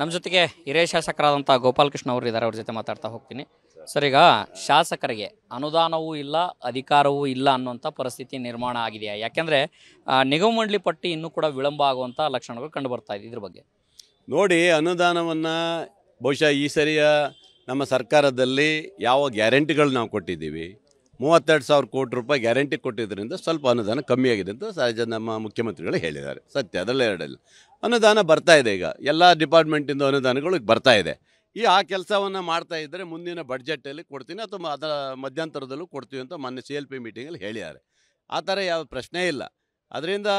ನಮ್ಮ ಜೊತೆಗೆ ಹಿರೇ ಶಾಸಕರಾದಂಥ ಗೋಪಾಲಕೃಷ್ಣ ಅವರು ಇದ್ದಾರೆ ಅವ್ರ ಜೊತೆ ಮಾತಾಡ್ತಾ ಹೋಗ್ತೀನಿ ಸರ್ ಈಗ ಶಾಸಕರಿಗೆ ಅನುದಾನವೂ ಇಲ್ಲ ಅಧಿಕಾರವೂ ಇಲ್ಲ ಅನ್ನುವಂಥ ಪರಿಸ್ಥಿತಿ ನಿರ್ಮಾಣ ಆಗಿದೆಯಾ ಯಾಕೆಂದರೆ ನಿಗಮ ಮಂಡಳಿ ಪಟ್ಟಿ ಇನ್ನೂ ಕೂಡ ವಿಳಂಬ ಆಗುವಂಥ ಲಕ್ಷಣಗಳು ಕಂಡು ಬರ್ತಾ ಇದೆ ಇದ್ರ ಬಗ್ಗೆ ನೋಡಿ ಅನುದಾನವನ್ನು ಬಹುಶಃ ಈ ಸರಿಯ ನಮ್ಮ ಸರ್ಕಾರದಲ್ಲಿ ಯಾವ ಗ್ಯಾರಂಟಿಗಳು ನಾವು ಕೊಟ್ಟಿದ್ದೀವಿ ಮೂವತ್ತೆರಡು ಸಾವಿರ ಕೋಟಿ ರೂಪಾಯಿ ಗ್ಯಾರಂಟಿ ಕೊಟ್ಟಿದ್ದರಿಂದ ಸ್ವಲ್ಪ ಅನುದಾನ ಕಮ್ಮಿಯಾಗಿದೆ ಅಂತ ಸಹಜ ನಮ್ಮ ಮುಖ್ಯಮಂತ್ರಿಗಳು ಹೇಳಿದ್ದಾರೆ ಸತ್ಯ ಅದರಲ್ಲ ಎರಡಲ್ಲ ಅನುದಾನ ಬರ್ತಾ ಇದೆ ಈಗ ಎಲ್ಲ ಡಿಪಾರ್ಟ್ಮೆಂಟಿಂದ ಅನುದಾನಗಳು ಬರ್ತಾ ಇದೆ ಈ ಆ ಕೆಲಸವನ್ನು ಮಾಡ್ತಾ ಇದ್ದರೆ ಮುಂದಿನ ಬಡ್ಜೆಟಲ್ಲಿ ಕೊಡ್ತೀನಿ ಅಥವಾ ಅದರ ಮಧ್ಯಂತರದಲ್ಲೂ ಕೊಡ್ತೀವಿ ಅಂತ ಮೊನ್ನೆ ಸಿ ಎಲ್ ಪಿ ಮೀಟಿಂಗಲ್ಲಿ ಹೇಳಿದ್ದಾರೆ ಆ ಥರ ಯಾವ ಪ್ರಶ್ನೆ ಇಲ್ಲ ಅದರಿಂದ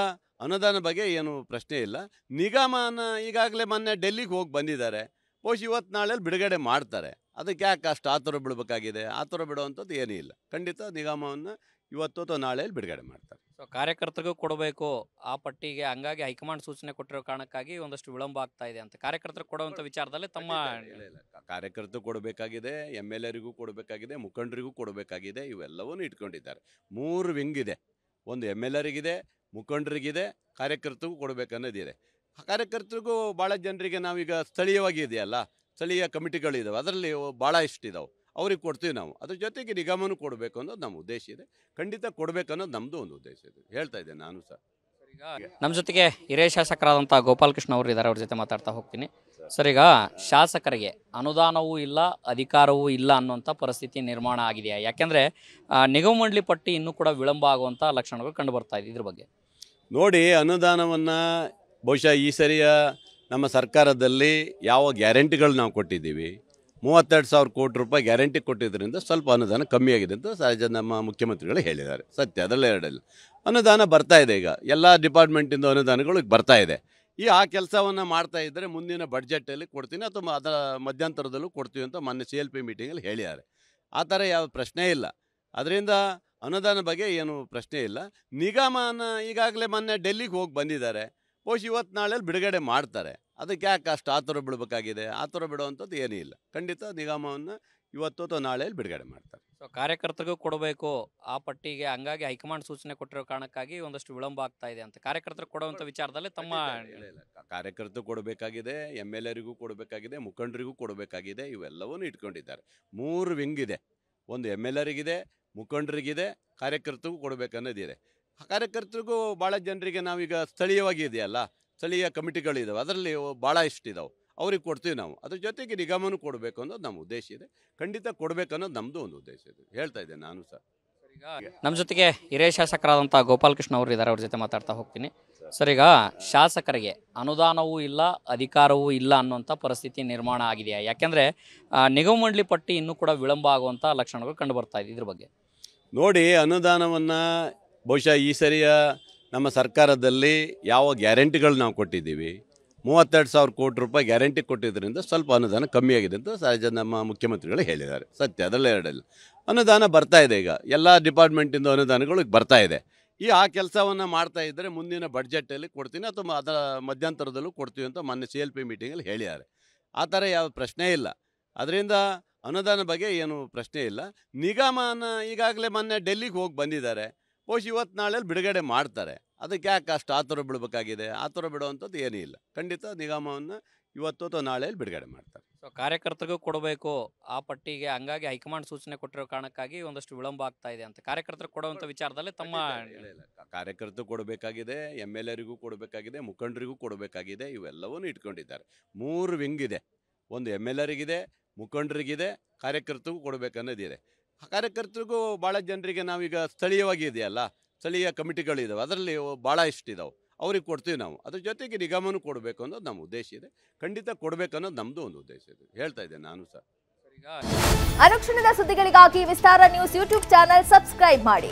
ಅನುದಾನ ಬಗ್ಗೆ ಏನು ಪ್ರಶ್ನೆ ಇಲ್ಲ ನಿಗಮನ ಈಗಾಗಲೇ ಮೊನ್ನೆ ಡೆಲ್ಲಿಗೆ ಹೋಗಿ ಬಂದಿದ್ದಾರೆ ಬಹುಶಃ ಇವತ್ತು ನಾಳೆಲ್ಲಿ ಬಿಡುಗಡೆ ಮಾಡ್ತಾರೆ ಅದಕ್ಕೆ ಯಾಕೆ ಅಷ್ಟು ಆತುರ ಬಿಡಬೇಕಾಗಿದೆ ಥರ ಬಿಡುವಂಥದ್ದು ಏನೂ ಇಲ್ಲ ಖಂಡಿತ ನಿಗಮವನ್ನು ಇವತ್ತು ಅಥವಾ ನಾಳೆಯಲ್ಲಿ ಬಿಡುಗಡೆ ಮಾಡ್ತಾರೆ ಸೊ ಕಾರ್ಯಕರ್ತರಿಗೂ ಕೊಡಬೇಕು ಆ ಪಟ್ಟಿಗೆ ಹಂಗಾಗಿ ಹೈಕಮಾಂಡ್ ಸೂಚನೆ ಕೊಟ್ಟಿರೋ ಕಾರಣಕ್ಕಾಗಿ ಒಂದಷ್ಟು ವಿಳಂಬ ಆಗ್ತಾ ಇದೆ ಅಂತ ಕಾರ್ಯಕರ್ತರು ಕೊಡುವಂಥ ವಿಚಾರದಲ್ಲಿ ತಮ್ಮ ಕಾರ್ಯಕರ್ತರು ಕೊಡಬೇಕಾಗಿದೆ ಎಮ್ ಎಲ್ ಎರಿಗೂ ಕೊಡಬೇಕಾಗಿದೆ ಮುಖಂಡರಿಗೂ ಕೊಡಬೇಕಾಗಿದೆ ಇವೆಲ್ಲವನ್ನೂ ಇಟ್ಕೊಂಡಿದ್ದಾರೆ ಮೂರು ವಿಂಗ್ ಇದೆ ಒಂದು ಎಮ್ ಎಲ್ ಎರಿಗಿದೆ ಮುಖಂಡರಿಗಿದೆ ಕಾರ್ಯಕರ್ತರಿಗೂ ಕೊಡಬೇಕನ್ನೋದಿದೆ ಕಾರ್ಯಕರ್ತರಿಗೂ ಭಾಳ ಜನರಿಗೆ ನಾವೀಗ ಸ್ಥಳೀಯವಾಗಿ ಇದೆಯಲ್ಲ ಸ್ಥಳೀಯ ಕಮಿಟಿಗಳಿದ್ದಾವೆ ಅದರಲ್ಲಿ ಭಾಳ ಇಷ್ಟಿದಾವೆ ಅವ್ರಿಗೆ ಕೊಡ್ತೀವಿ ನಾವು ಅದ್ರ ಜೊತೆಗೆ ನಿಗಮನೂ ಕೊಡಬೇಕು ಅನ್ನೋದು ನಮ್ಮ ಉದ್ದೇಶ ಇದೆ ಖಂಡಿತ ಕೊಡಬೇಕು ಅನ್ನೋದು ನಮ್ಮದು ಒಂದು ಉದ್ದೇಶ ಇದೆ ಹೇಳ್ತಾ ಇದ್ದೆ ನಾನು ಸಹ ನಮ್ಮ ಜೊತೆಗೆ ಹಿರಿಯ ಶಾಸಕರಾದಂಥ ಗೋಪಾಲಕೃಷ್ಣ ಅವರು ಇದ್ದಾರೆ ಅವ್ರ ಜೊತೆ ಮಾತಾಡ್ತಾ ಹೋಗ್ತೀನಿ ಸರ್ ಈಗ ಶಾಸಕರಿಗೆ ಅನುದಾನವೂ ಇಲ್ಲ ಅಧಿಕಾರವೂ ಇಲ್ಲ ಅನ್ನುವಂಥ ಪರಿಸ್ಥಿತಿ ನಿರ್ಮಾಣ ಆಗಿದೆಯಾ ಯಾಕೆಂದರೆ ನಿಗಮ ಮಂಡಳಿ ಪಟ್ಟಿ ಇನ್ನೂ ಕೂಡ ವಿಳಂಬ ಆಗುವಂಥ ಲಕ್ಷಣಗಳು ಕಂಡು ಬರ್ತಾ ಇದೆ ಇದ್ರ ಬಗ್ಗೆ ನೋಡಿ ಅನುದಾನವನ್ನು ಬಹುಶಃ ಈ ಸರಿಯ ನಮ್ಮ ಸರ್ಕಾರದಲ್ಲಿ ಯಾವ ಗ್ಯಾರಂಟಿಗಳು ನಾವು ಕೊಟ್ಟಿದ್ದೀವಿ ಮೂವತ್ತೆರಡು ಸಾವಿರ ಕೋಟಿ ರೂಪಾಯಿ ಗ್ಯಾರಂಟಿ ಕೊಟ್ಟಿದ್ದರಿಂದ ಸ್ವಲ್ಪ ಅನುದಾನ ಕಮ್ಮಿಯಾಗಿದೆ ಅಂತ ಸಹಜ ನಮ್ಮ ಮುಖ್ಯಮಂತ್ರಿಗಳು ಹೇಳಿದ್ದಾರೆ ಸತ್ಯ ಅದರಲ್ಲಿ ಎರಡಲ್ಲ ಅನುದಾನ ಬರ್ತಾ ಇದೆ ಈಗ ಎಲ್ಲ ಡಿಪಾರ್ಟ್ಮೆಂಟಿಂದ ಅನುದಾನಗಳು ಬರ್ತಾ ಇದೆ ಈ ಆ ಕೆಲಸವನ್ನು ಮಾಡ್ತಾ ಇದ್ದರೆ ಮುಂದಿನ ಬಡ್ಜೆಟಲ್ಲಿ ಕೊಡ್ತೀನಿ ಅಥವಾ ಅದರ ಮಧ್ಯಂತರದಲ್ಲೂ ಕೊಡ್ತೀವಿ ಅಂತ ಮೊನ್ನೆ ಸಿ ಎಲ್ ಪಿ ಮೀಟಿಂಗಲ್ಲಿ ಹೇಳಿದ್ದಾರೆ ಆ ಥರ ಯಾವ ಪ್ರಶ್ನೆ ಇಲ್ಲ ಅದರಿಂದ ಅನುದಾನ ಬಗ್ಗೆ ಏನು ಪ್ರಶ್ನೆ ಇಲ್ಲ ನಿಗಮನ ಈಗಾಗಲೇ ಮೊನ್ನೆ ಡೆಲ್ಲಿಗೆ ಹೋಗಿ ಬಂದಿದ್ದಾರೆ ಬಹುಶಃ ಇವತ್ತು ನಾಳೆಲ್ಲಿ ಬಿಡುಗಡೆ ಮಾಡ್ತಾರೆ ಅದಕ್ಕೆ ಯಾಕೆ ಅಷ್ಟು ಆತುರ ಬಿಡಬೇಕಾಗಿದೆ ಥರ ಬಿಡುವಂಥದ್ದು ಏನೂ ಇಲ್ಲ ಖಂಡಿತ ನಿಗಮವನ್ನು ಇವತ್ತು ಅಥವಾ ನಾಳೆಯಲ್ಲಿ ಬಿಡುಗಡೆ ಮಾಡ್ತಾರೆ ಸೊ ಕಾರ್ಯಕರ್ತರಿಗೂ ಕೊಡಬೇಕು ಆ ಪಟ್ಟಿಗೆ ಹಂಗಾಗಿ ಹೈಕಮಾಂಡ್ ಸೂಚನೆ ಕೊಟ್ಟಿರೋ ಕಾರಣಕ್ಕಾಗಿ ಒಂದಷ್ಟು ವಿಳಂಬ ಆಗ್ತಾ ಇದೆ ಅಂತ ಕಾರ್ಯಕರ್ತರು ಕೊಡುವಂಥ ವಿಚಾರದಲ್ಲಿ ತಮ್ಮ ಕಾರ್ಯಕರ್ತರು ಕೊಡಬೇಕಾಗಿದೆ ಎಮ್ ಎಲ್ ಎರಿಗೂ ಕೊಡಬೇಕಾಗಿದೆ ಮುಖಂಡರಿಗೂ ಕೊಡಬೇಕಾಗಿದೆ ಇವೆಲ್ಲವೂ ಇಟ್ಕೊಂಡಿದ್ದಾರೆ ಮೂರು ವಿಂಗ್ ಇದೆ ಒಂದು ಎಮ್ ಎಲ್ ಎರಿಗಿದೆ ಮುಖಂಡರಿಗಿದೆ ಕಾರ್ಯಕರ್ತರಿಗೂ ಕೊಡಬೇಕನ್ನೋದಿದೆ ಕಾರ್ಯಕರ್ತರಿಗೂ ಭಾಳ ಜನರಿಗೆ ನಾವೀಗ ಸ್ಥಳೀಯವಾಗಿ ಇದೆಯಲ್ಲ ಸ್ಥಳೀಯ ಕಮಿಟಿಗಳಿದ್ದಾವೆ ಅದರಲ್ಲಿ ಭಾಳ ಇಷ್ಟಿದಾವೆ ಅವ್ರಿಗೆ ಕೊಡ್ತೀವಿ ನಾವು ಅದ್ರ ಜೊತೆಗೆ ನಿಗಮನೂ ಕೊಡಬೇಕು ಅನ್ನೋದು ನಮ್ಮ ಉದ್ದೇಶ ಇದೆ ಖಂಡಿತ ಕೊಡಬೇಕು ಅನ್ನೋದು ನಮ್ಮದು ಒಂದು ಉದ್ದೇಶ ಇದೆ ಹೇಳ್ತಾ ಇದ್ದೇನೆ ನಾನು ಸಹ ನಮ್ಮ ಜೊತೆಗೆ ಹಿರಿಯ ಶಾಸಕರಾದಂಥ ಗೋಪಾಲಕೃಷ್ಣ ಅವರು ಇದ್ದಾರೆ ಅವ್ರ ಜೊತೆ ಮಾತಾಡ್ತಾ ಹೋಗ್ತೀನಿ ಸರ್ ಈಗ ಶಾಸಕರಿಗೆ ಅನುದಾನವೂ ಇಲ್ಲ ಅಧಿಕಾರವೂ ಇಲ್ಲ ಅನ್ನುವಂಥ ಪರಿಸ್ಥಿತಿ ನಿರ್ಮಾಣ ಆಗಿದೆ ಯಾಕೆಂದರೆ ನಿಗಮ ಮಂಡಳಿ ಪಟ್ಟಿ ಇನ್ನೂ ಕೂಡ ವಿಳಂಬ ಆಗುವಂಥ ಲಕ್ಷಣಗಳು ಕಂಡು ಬರ್ತಾ ಇದೆ ಇದ್ರ ಬಗ್ಗೆ ನೋಡಿ ಅನುದಾನವನ್ನು ಬಹುಶಃ ಈ ಸರಿಯ ನಮ್ಮ ಸರ್ಕಾರದಲ್ಲಿ ಯಾವ ಗ್ಯಾರಂಟಿಗಳು ನಾವು ಕೊಟ್ಟಿದ್ದೀವಿ ಮೂವತ್ತೆರಡು ಸಾವಿರ ಕೋಟಿ ರೂಪಾಯಿ ಗ್ಯಾರಂಟಿ ಕೊಟ್ಟಿದ್ದರಿಂದ ಸ್ವಲ್ಪ ಅನುದಾನ ಕಮ್ಮಿಯಾಗಿದೆ ಅಂತ ಸಹಜ ನಮ್ಮ ಮುಖ್ಯಮಂತ್ರಿಗಳು ಹೇಳಿದ್ದಾರೆ ಸತ್ಯ ಅದರಲ್ಲಿ ಎರಡಲ್ಲಿ ಅನುದಾನ ಬರ್ತಾ ಇದೆ ಈಗ ಎಲ್ಲ ಡಿಪಾರ್ಟ್ಮೆಂಟಿಂದ ಅನುದಾನಗಳು ಬರ್ತಾ ಇದೆ ಈ ಆ ಕೆಲಸವನ್ನು ಮಾಡ್ತಾ ಇದ್ದರೆ ಮುಂದಿನ ಬಡ್ಜೆಟಲ್ಲಿ ಕೊಡ್ತೀನಿ ಅಥವಾ ಅದರ ಮಧ್ಯಂತರದಲ್ಲೂ ಕೊಡ್ತೀವಿ ಅಂತ ಮೊನ್ನೆ ಸಿ ಎಲ್ ಪಿ ಮೀಟಿಂಗಲ್ಲಿ ಹೇಳಿದ್ದಾರೆ ಆ ಥರ ಯಾವ ಪ್ರಶ್ನೆ ಇಲ್ಲ ಅದರಿಂದ ಅನುದಾನ ಬಗ್ಗೆ ಏನು ಪ್ರಶ್ನೆ ಇಲ್ಲ ನಿಗಮನ ಈಗಾಗಲೇ ಮೊನ್ನೆ ಡೆಲ್ಲಿಗೆ ಹೋಗಿ ಬಂದಿದ್ದಾರೆ ಬಹುಶಃ ಇವತ್ತು ನಾಳೆಲ್ಲಿ ಬಿಡುಗಡೆ ಮಾಡ್ತಾರೆ ಅದಕ್ಕೆ ಯಾಕೆ ಅಷ್ಟು ಥರ ಬಿಡಬೇಕಾಗಿದೆ ಥರ ಬಿಡುವಂಥದ್ದು ಏನೂ ಇಲ್ಲ ಖಂಡಿತ ನಿಗಮವನ್ನು ಇವತ್ತು ಅಥವಾ ನಾಳೆಯಲ್ಲಿ ಬಿಡುಗಡೆ ಮಾಡ್ತಾರೆ ಸೊ ಕಾರ್ಯಕರ್ತರಿಗೂ ಕೊಡಬೇಕು ಆ ಪಟ್ಟಿಗೆ ಹಂಗಾಗಿ ಹೈಕಮಾಂಡ್ ಸೂಚನೆ ಕೊಟ್ಟಿರೋ ಕಾರಣಕ್ಕಾಗಿ ಒಂದಷ್ಟು ವಿಳಂಬ ಆಗ್ತಾ ಇದೆ ಅಂತ ಕಾರ್ಯಕರ್ತರು ಕೊಡುವಂಥ ವಿಚಾರದಲ್ಲಿ ತಮ್ಮ ಕಾರ್ಯಕರ್ತರು ಕೊಡಬೇಕಾಗಿದೆ ಎಮ್ ಎಲ್ ಎರಿಗೂ ಕೊಡಬೇಕಾಗಿದೆ ಮುಖಂಡರಿಗೂ ಕೊಡಬೇಕಾಗಿದೆ ಇವೆಲ್ಲವನ್ನು ಇಟ್ಕೊಂಡಿದ್ದಾರೆ ಮೂರು ವಿಂಗ್ ಇದೆ ಒಂದು ಎಮ್ ಎಲ್ ಎರಿಗಿದೆ ಮುಖಂಡರಿಗಿದೆ ಕಾರ್ಯಕರ್ತರಿಗೂ ಕೊಡಬೇಕನ್ನೋದಿದೆ ಕಾರ್ಯಕರ್ತರಿಗೂ ಭಾಳ ಜನರಿಗೆ ನಾವೀಗ ಸ್ಥಳೀಯವಾಗಿ ಇದೆಯಲ್ಲ ಸ್ಥಳೀಯ ಕಮಿಟಿಗಳಿದ್ದಾವೆ ಅದರಲ್ಲಿ ಭಾಳ ಇಷ್ಟಿದಾವೆ ಅವ್ರಿಗೆ ಕೊಡ್ತೀವಿ ನಾವು ಅದ್ರ ಜೊತೆಗೆ ನಿಗಮನೂ ಕೊಡಬೇಕು ಅನ್ನೋದು ನಮ್ಮ ಉದ್ದೇಶ ಇದೆ ಖಂಡಿತ ಕೊಡಬೇಕು ಅನ್ನೋದು ನಮ್ಮದು ಒಂದು ಉದ್ದೇಶ ಇದೆ ಹೇಳ್ತಾ ಇದ್ದೇನೆ ನಾನು ಸಹ ಅನುಕ್ಷಣದ ಸುದ್ದಿಗಳಿಗಾಗಿ Vistara news YouTube channel subscribe ಮಾಡಿ